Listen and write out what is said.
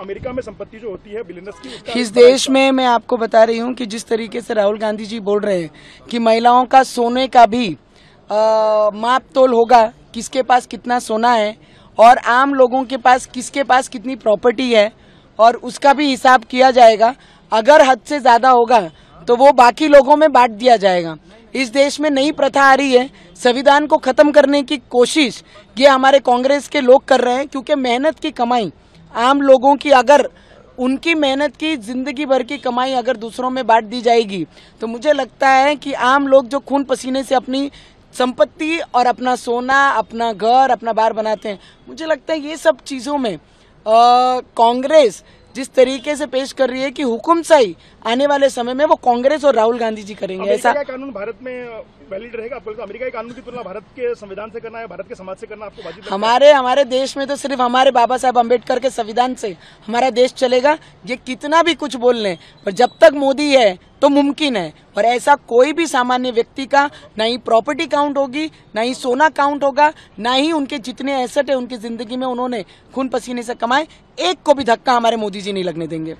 America में संपत्ति जो होती है बिलियनर्स की इस देश में मैं आपको बता रही हूँ कि जिस तरीके से राहुल गांधी जी बोल रहे हैं कि महिलाओं का सोने का भी माप तोल होगा किसके पास कितना सोना है और आम लोगों के पास किसके पास कितनी प्रॉपर्टी है और उसका भी हिसाब किया जाएगा अगर हद से ज़्यादा होगा तो वो बाकी लोगों में बांट दिया जाएगा इस देश में नई प्रथा आ रही है संविधान को ख़त्म करने की कोशिश ये हमारे कांग्रेस के लोग कर रहे हैं क्योंकि मेहनत की कमाई आम लोगों की अगर उनकी मेहनत की जिंदगी भर की कमाई अगर दूसरों में बांट दी जाएगी तो मुझे लगता है कि आम लोग जो खून पसीने से अपनी संपत्ति और अपना सोना अपना घर अपना बार बनाते हैं मुझे लगता है ये सब चीज़ों में कांग्रेस जिस तरीके से पेश कर रही है कि हुकुमसाई आने वाले समय में वो कांग्रेस और राहुल गांधी जी करेंगे ऐसा कानून भारत में वैलिड रहेगा बल्कि अमेरिका के कानून की तुलना भारत के संविधान से करना है भारत के समाज से करना आपको हमारे हमारे देश में तो सिर्फ हमारे बाबा साहब अम्बेडकर के संविधान से हमारा देश चलेगा ये कितना भी कुछ बोल लें पर जब तक मोदी है तो मुमकिन है और ऐसा कोई भी सामान्य व्यक्ति का ना ही प्रॉपर्टी काउंट होगी ना ही सोना काउंट होगा ना ही उनके जितने एसेट है उनकी जिंदगी में उन्होंने खून पसीने से कमाए एक को भी धक्का हमारे मोदी जी नहीं लगने देंगे